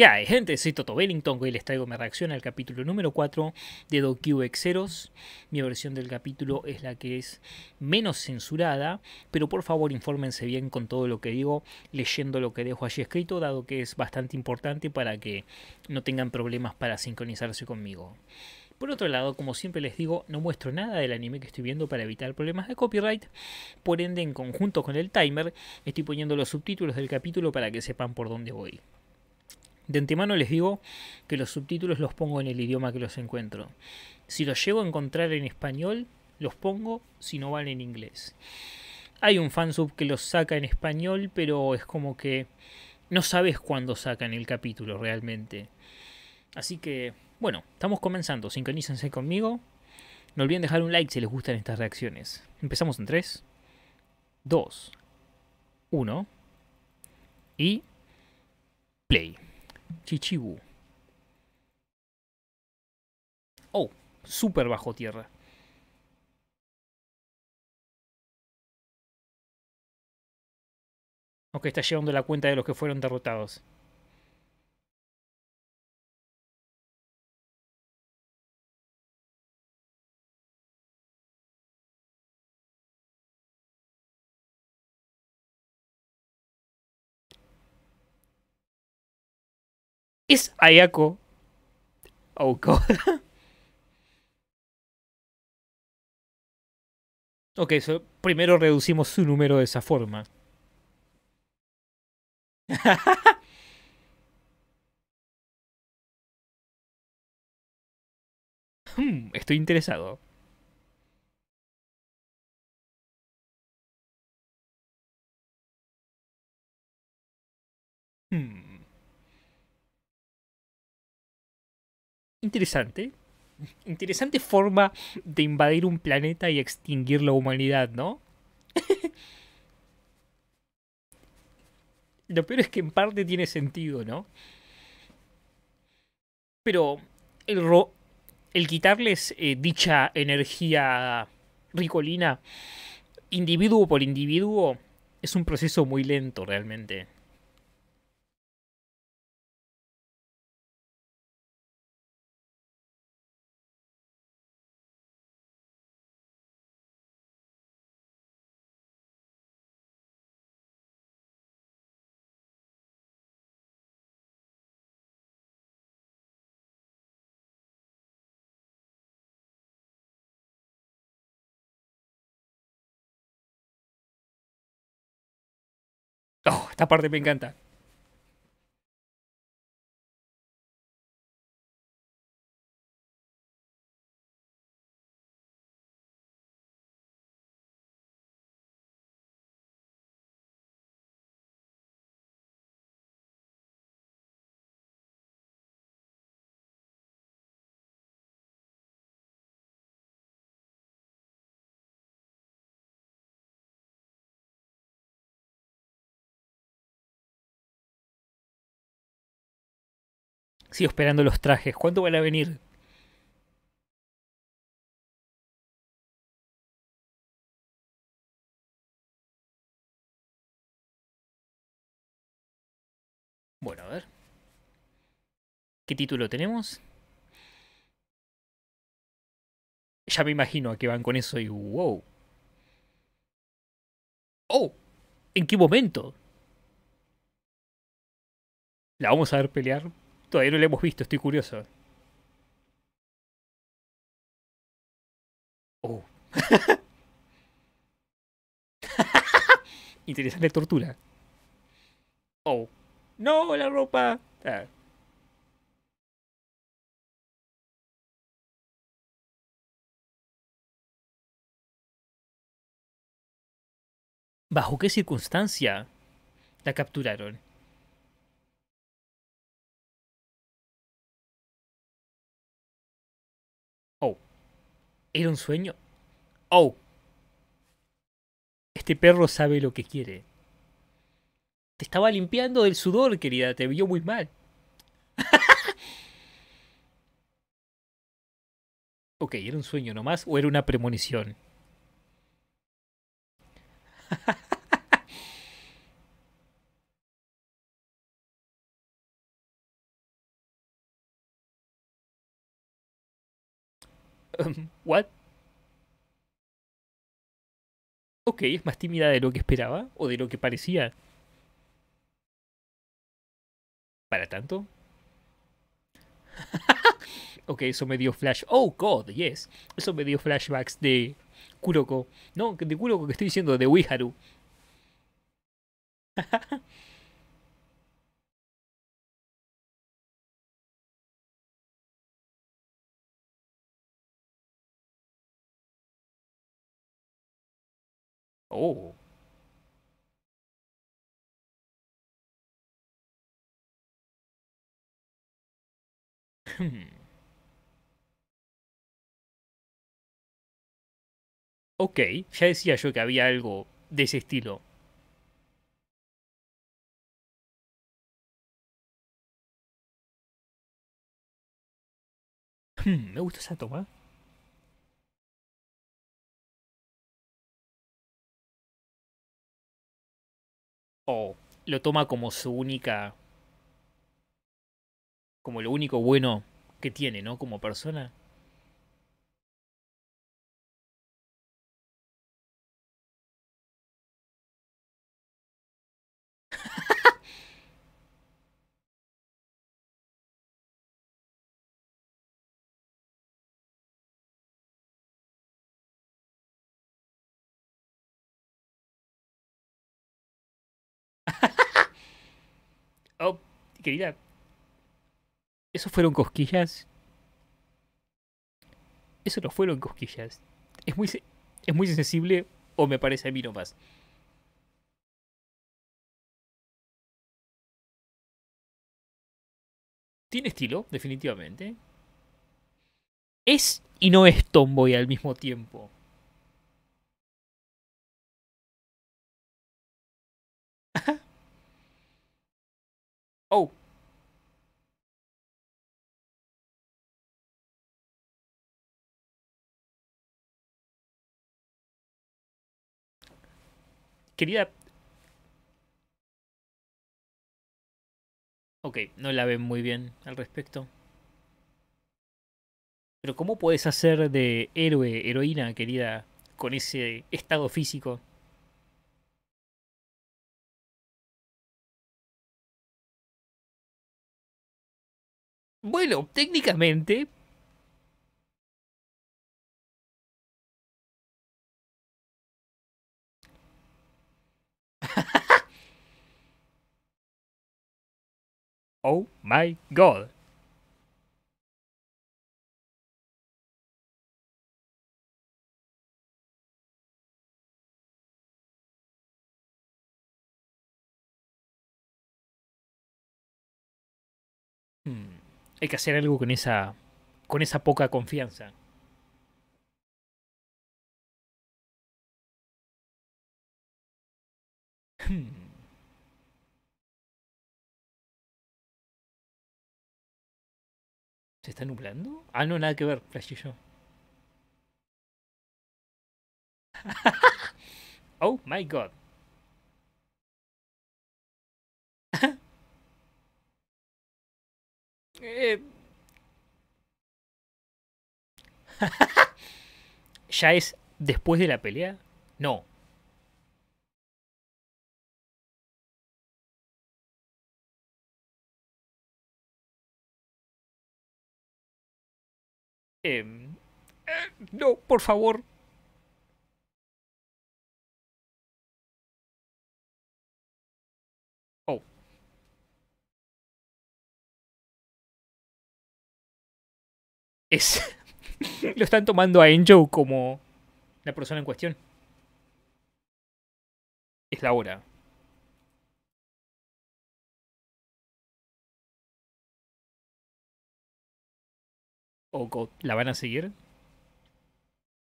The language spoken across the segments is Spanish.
¿Qué hay, gente? Soy Toto Bellington, hoy les traigo mi reacción al capítulo número 4 de Exeros. Mi versión del capítulo es la que es menos censurada, pero por favor infórmense bien con todo lo que digo, leyendo lo que dejo allí escrito, dado que es bastante importante para que no tengan problemas para sincronizarse conmigo. Por otro lado, como siempre les digo, no muestro nada del anime que estoy viendo para evitar problemas de copyright. Por ende, en conjunto con el timer, estoy poniendo los subtítulos del capítulo para que sepan por dónde voy. De antemano les digo que los subtítulos los pongo en el idioma que los encuentro. Si los llego a encontrar en español, los pongo si no van en inglés. Hay un fansub que los saca en español, pero es como que no sabes cuándo sacan el capítulo realmente. Así que, bueno, estamos comenzando. Sincronícense conmigo. No olviden dejar un like si les gustan estas reacciones. Empezamos en 3, 2, 1 y play. Chichibu. Oh, super bajo tierra. Ok, está llevando la cuenta de los que fueron derrotados. ¿Es Ayako. Oh god. ok, primero reducimos su número de esa forma. Hmm, estoy interesado. Hmm. Interesante. Interesante forma de invadir un planeta y extinguir la humanidad, ¿no? Lo peor es que en parte tiene sentido, ¿no? Pero el, el quitarles eh, dicha energía ricolina individuo por individuo es un proceso muy lento realmente. Esta parte me encanta. Sigo esperando los trajes. ¿Cuándo van a venir? Bueno, a ver. ¿Qué título tenemos? Ya me imagino a que van con eso y wow. ¡Oh! ¿En qué momento? ¿La vamos a ver pelear? Todavía no lo hemos visto, estoy curioso. Oh. Interesante tortura. Oh. No, la ropa. Ah. ¿Bajo qué circunstancia la capturaron? ¿Era un sueño? ¡Oh! Este perro sabe lo que quiere. Te estaba limpiando del sudor, querida. Te vio muy mal. ok, ¿era un sueño nomás o era una premonición? ¿What? Ok, es más tímida de lo que esperaba o de lo que parecía. ¿Para tanto? ok, eso me dio flash. Oh, God, yes. Eso me dio flashbacks de Kuroko. No, de Kuroko que estoy diciendo, de Wiharu. Oh. ok, ya decía yo que había algo de ese estilo. Hmm, me gusta esa toma. lo toma como su única como lo único bueno que tiene, ¿no? Como persona. Oh, querida. ¿Eso fueron cosquillas? Eso no fueron cosquillas. Es muy, es muy sensible o me parece a mí nomás. Tiene estilo, definitivamente. Es y no es tomboy al mismo tiempo. Oh. Querida... Ok, no la ven muy bien al respecto. Pero ¿cómo puedes hacer de héroe, heroína, querida, con ese estado físico? Bueno, técnicamente. oh my god. hay que hacer algo con esa, con esa poca confianza. Hmm. ¿Se está nublando? Ah, no, nada que ver, y yo. oh my god. Eh. ¿Ya es después de la pelea? No. Em, eh, no, por favor, es. lo están tomando a Enjo como la persona en cuestión. Es la hora. Oh ¿la van a seguir?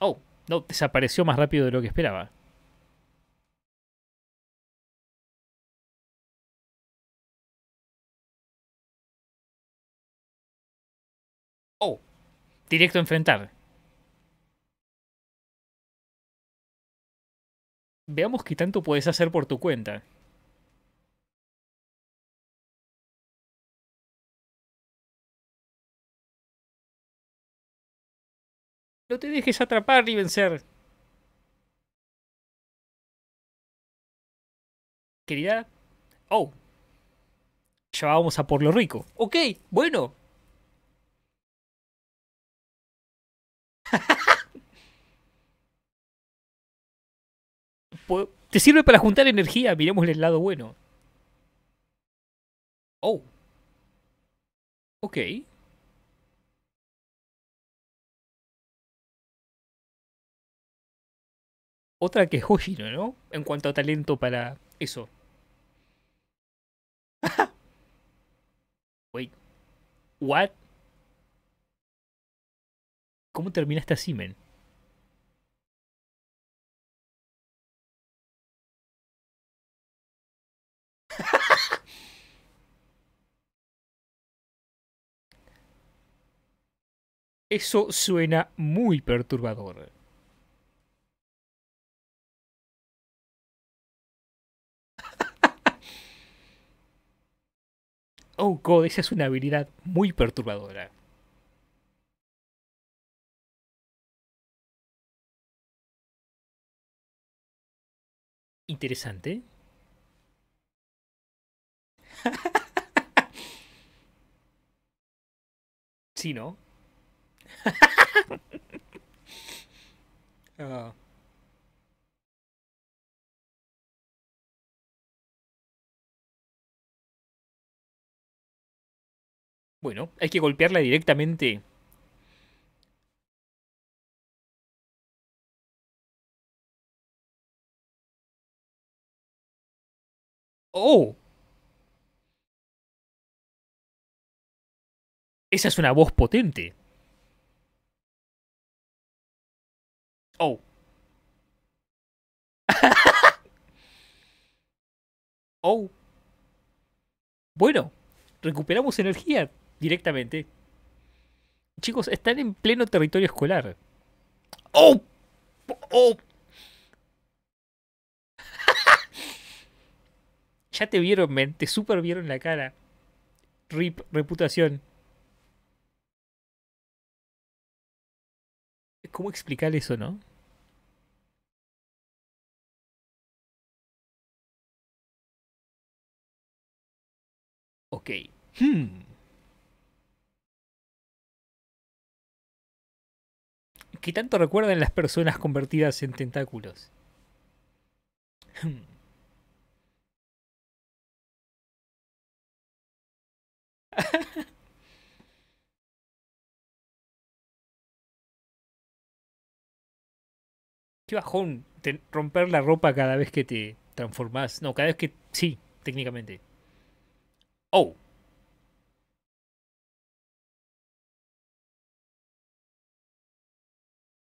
Oh, no, desapareció más rápido de lo que esperaba. directo a enfrentar. Veamos qué tanto puedes hacer por tu cuenta. No te dejes atrapar y vencer. Querida. Oh. Ya vamos a por lo rico. Ok, bueno. Te sirve para juntar energía, miremos el lado bueno. Oh. Ok. Otra que es Hoshino, ¿no? En cuanto a talento para eso. Wait. What? ¿Cómo terminaste esta men? Eso suena muy perturbador. Oh, God, esa es una habilidad muy perturbadora. interesante. sí, ¿no? Ah. Bueno, hay que golpearla directamente ¡Oh! Esa es una voz potente. Oh. oh. Bueno, recuperamos energía directamente. Chicos, están en pleno territorio escolar. Oh. Oh. Ya te vieron, men. Te super vieron la cara. Rip, reputación. ¿Cómo explicar eso, no? Ok. Hmm. ¿Qué tanto recuerdan las personas convertidas en tentáculos? Hmm. Qué bajón romper la ropa cada vez que te transformas No, cada vez que... Sí, técnicamente. Oh.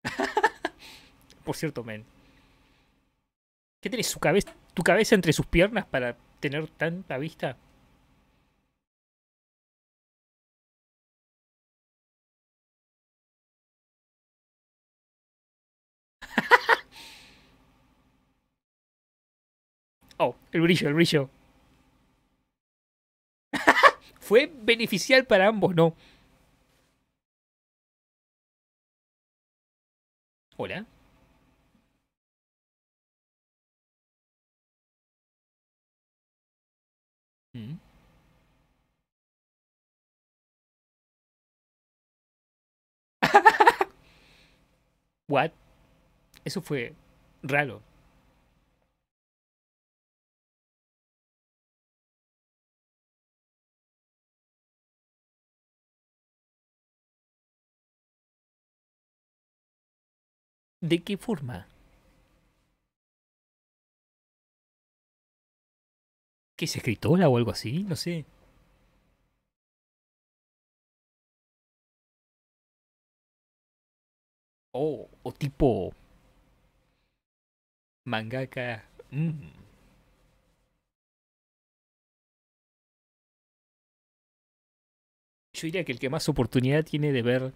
Por cierto, men. ¿Qué tenés su cabeza, tu cabeza entre sus piernas para tener tanta vista? Oh, el brillo, el brillo. Fue beneficial para ambos, ¿no? Hola. ¿Qué? Mm. Eso fue raro. ¿De qué forma? ¿Qué es escritora o algo así? No sé. Oh, o tipo mangaka. Mm. Yo diría que el que más oportunidad tiene de ver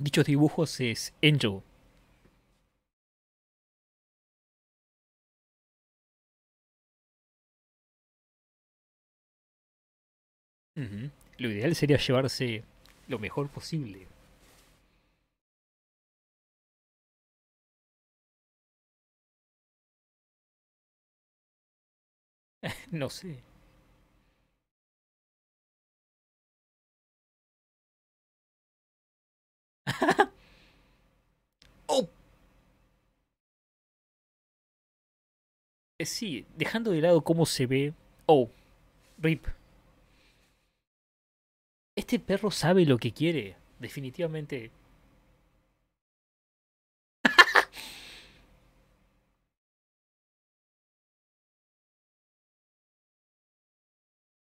dichos dibujos es Enjo Lo ideal sería llevarse lo mejor posible. no sé. oh. Eh, sí, dejando de lado cómo se ve. Oh, Rip. Este perro sabe lo que quiere. Definitivamente.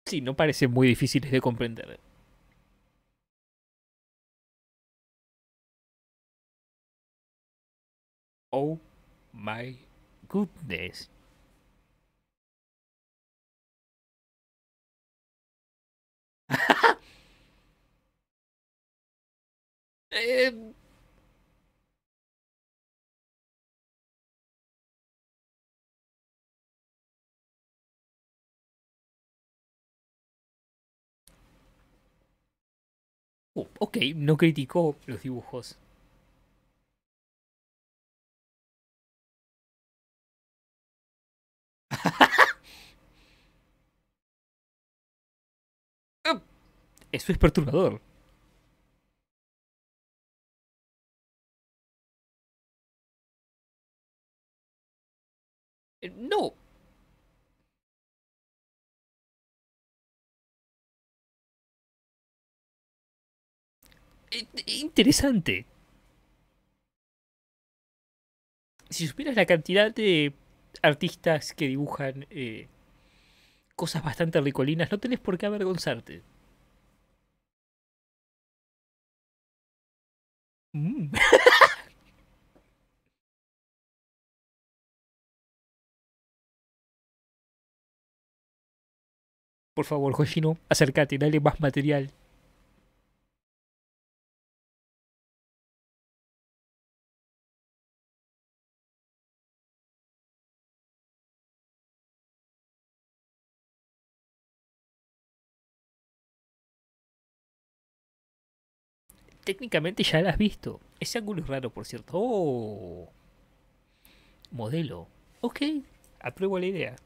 sí, no parecen muy difíciles de comprender. Oh my goodness. Eh, okay, oh, ok, no criticó los dibujos. Eso es perturbador. interesante. Si supieras la cantidad de artistas que dibujan eh, cosas bastante ricolinas, no tenés por qué avergonzarte. Mm. por favor, Hoshino, acércate, dale más material. técnicamente ya la has visto. Ese ángulo es raro, por cierto. ¡Oh! Modelo. Ok, apruebo la idea.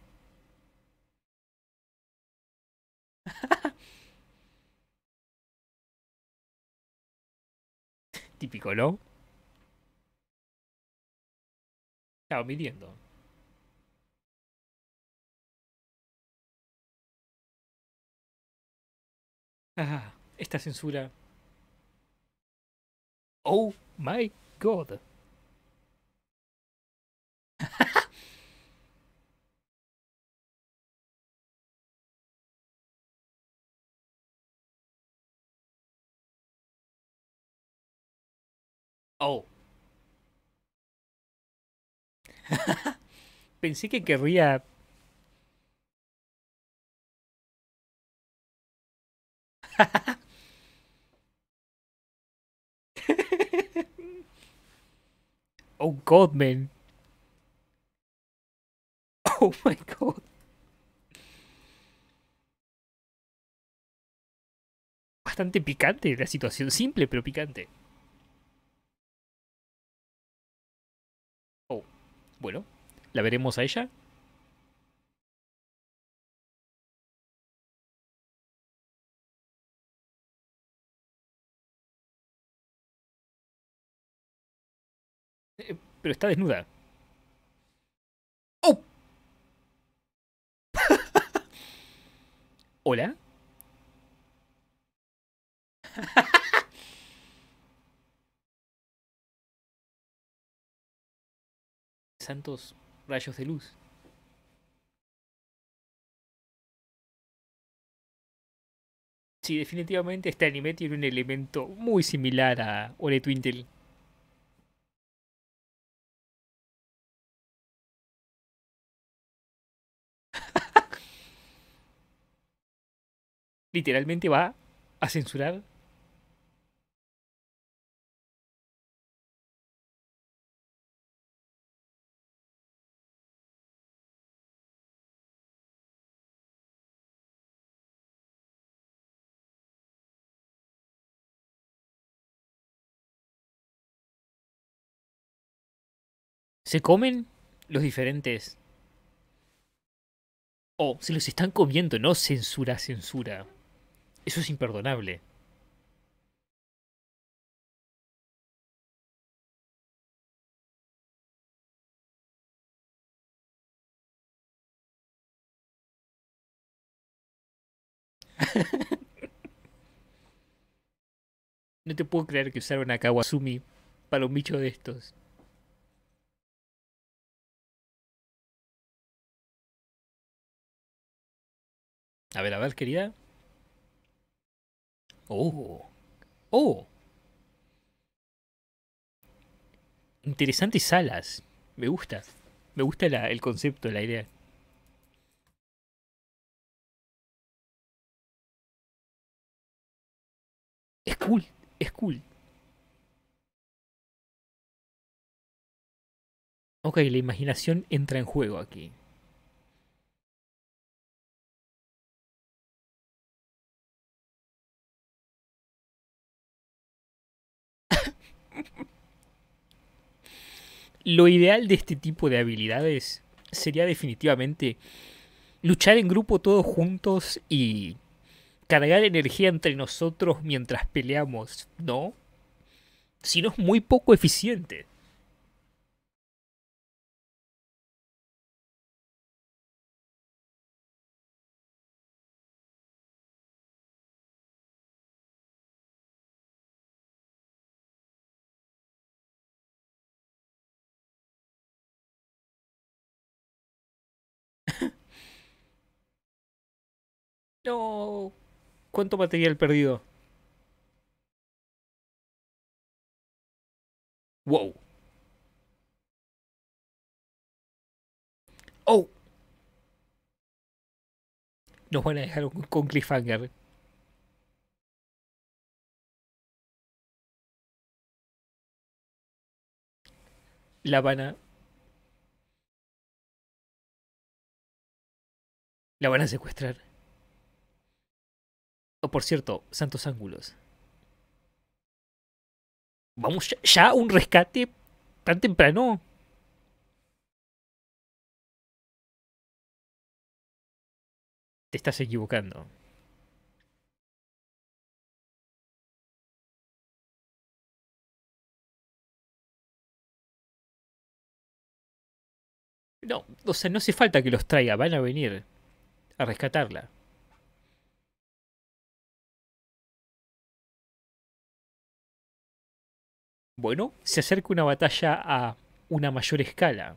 Típico, ¿no? Estaba midiendo. Ah, esta censura. Oh my god. oh. Pensé que querría... Oh god, Oh my god. Bastante picante la situación, simple pero picante. Oh, bueno, la veremos a ella pero está desnuda. ¡Oh! ¿Hola? Santos rayos de luz. Sí, definitivamente este anime tiene un elemento muy similar a Ole Twintel. literalmente va a censurar se comen los diferentes. O si se los están comiendo, no censura, censura. Eso es imperdonable. no te puedo creer que usaron a Kawasumi para un bicho de estos. A ver, a ver, querida. Oh. Oh. oh. Interesantes salas. Me gusta. Me gusta la, el concepto, la idea. Es cool. Es cool. Ok, la imaginación entra en juego aquí. Lo ideal de este tipo de habilidades sería definitivamente luchar en grupo todos juntos y cargar energía entre nosotros mientras peleamos, ¿no? Si no es muy poco eficiente. No. ¿Cuánto material perdido? Wow. Oh. Nos van a dejar con cliffhanger. La van a... La van a secuestrar. Oh, por cierto, Santos Ángulos. Vamos, ya, un rescate tan temprano. Te estás equivocando. No, o sea, no hace falta que los traiga, van a venir a rescatarla. Bueno, se acerca una batalla a una mayor escala.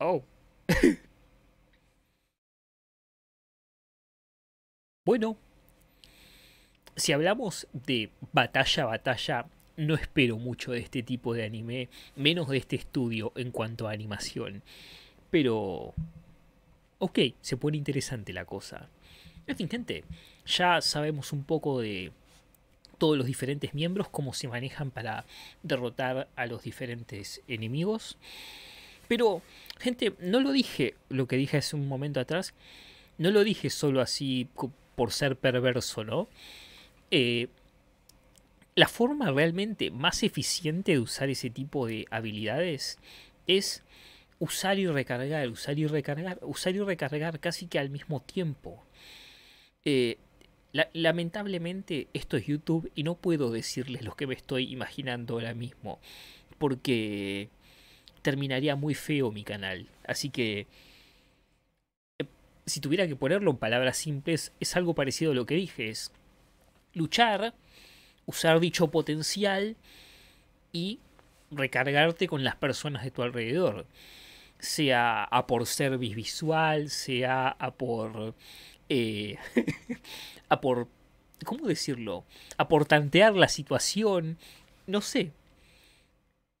Oh. bueno, si hablamos de batalla a batalla, no espero mucho de este tipo de anime, menos de este estudio en cuanto a animación. Pero... Ok, se pone interesante la cosa. En este fin, gente, ya sabemos un poco de todos los diferentes miembros, cómo se manejan para derrotar a los diferentes enemigos. Pero, gente, no lo dije, lo que dije hace un momento atrás, no lo dije solo así por ser perverso, ¿no? Eh, la forma realmente más eficiente de usar ese tipo de habilidades es usar y recargar, usar y recargar, usar y recargar casi que al mismo tiempo. Eh, lamentablemente esto es YouTube y no puedo decirles lo que me estoy imaginando ahora mismo, porque terminaría muy feo mi canal. Así que, eh, si tuviera que ponerlo en palabras simples, es algo parecido a lo que dije, es luchar, usar dicho potencial y recargarte con las personas de tu alrededor. Sea a por servicio visual, sea a por eh, a por, ¿cómo decirlo? A por tantear la situación, no sé.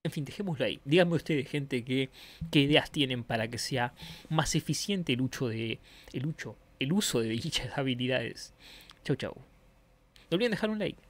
En fin, dejémoslo ahí. Díganme ustedes, gente, qué, ideas tienen para que sea más eficiente el, uso de, el uso de dichas habilidades. Chau, chau. No olviden dejar un like.